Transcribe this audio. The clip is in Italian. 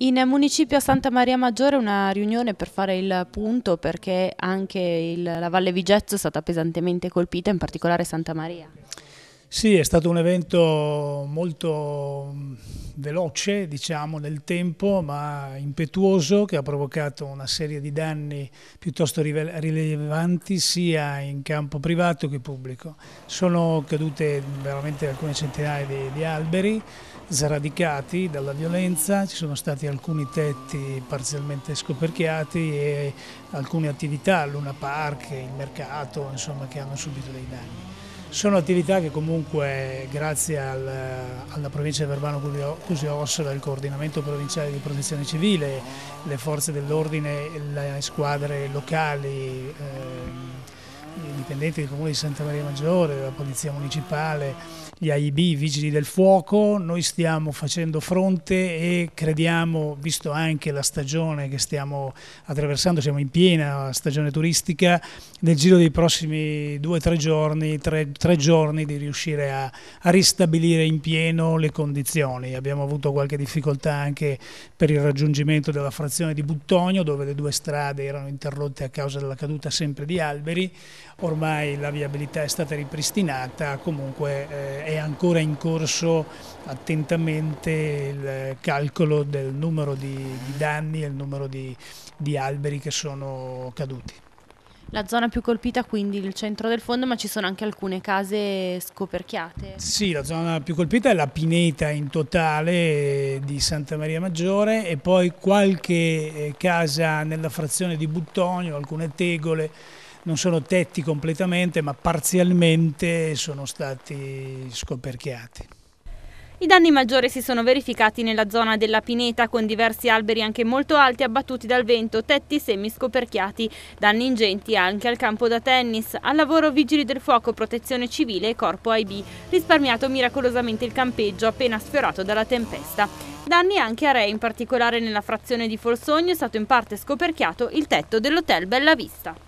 In municipio a Santa Maria Maggiore una riunione per fare il punto perché anche il, la Valle Vigezzo è stata pesantemente colpita, in particolare Santa Maria. Sì, è stato un evento molto mm, veloce, diciamo, nel tempo, ma impetuoso, che ha provocato una serie di danni piuttosto rilevanti sia in campo privato che pubblico. Sono cadute veramente alcune centinaia di, di alberi sradicati dalla violenza, ci sono stati alcuni tetti parzialmente scoperchiati e alcune attività, Luna Park, il mercato, insomma, che hanno subito dei danni. Sono attività che comunque grazie al, alla provincia di Verbano Cusiossola, il coordinamento provinciale di protezione civile, le forze dell'ordine, le squadre locali, eh, i dipendenti del comune di Santa Maria Maggiore, la polizia municipale, gli AIB, i vigili del fuoco, noi stiamo facendo fronte e crediamo, visto anche la stagione che stiamo attraversando, siamo in piena stagione turistica, nel giro dei prossimi due o tre giorni, tre, tre giorni di riuscire a, a ristabilire in pieno le condizioni. Abbiamo avuto qualche difficoltà anche per il raggiungimento della frazione di Buttonio dove le due strade erano interrotte a causa della caduta sempre di alberi ormai la viabilità è stata ripristinata, comunque eh, è ancora in corso attentamente il calcolo del numero di, di danni e il numero di, di alberi che sono caduti. La zona più colpita quindi il centro del fondo, ma ci sono anche alcune case scoperchiate. Sì, la zona più colpita è la Pineta in totale eh, di Santa Maria Maggiore e poi qualche eh, casa nella frazione di Buttonio, alcune tegole non sono tetti completamente, ma parzialmente sono stati scoperchiati. I danni maggiori si sono verificati nella zona della Pineta con diversi alberi anche molto alti abbattuti dal vento, tetti semi scoperchiati, danni ingenti anche al campo da tennis, al lavoro vigili del fuoco, protezione civile e corpo AIB, risparmiato miracolosamente il campeggio appena sfiorato dalla tempesta. Danni anche a Re, in particolare nella frazione di Folsogno è stato in parte scoperchiato il tetto dell'hotel Bella Vista.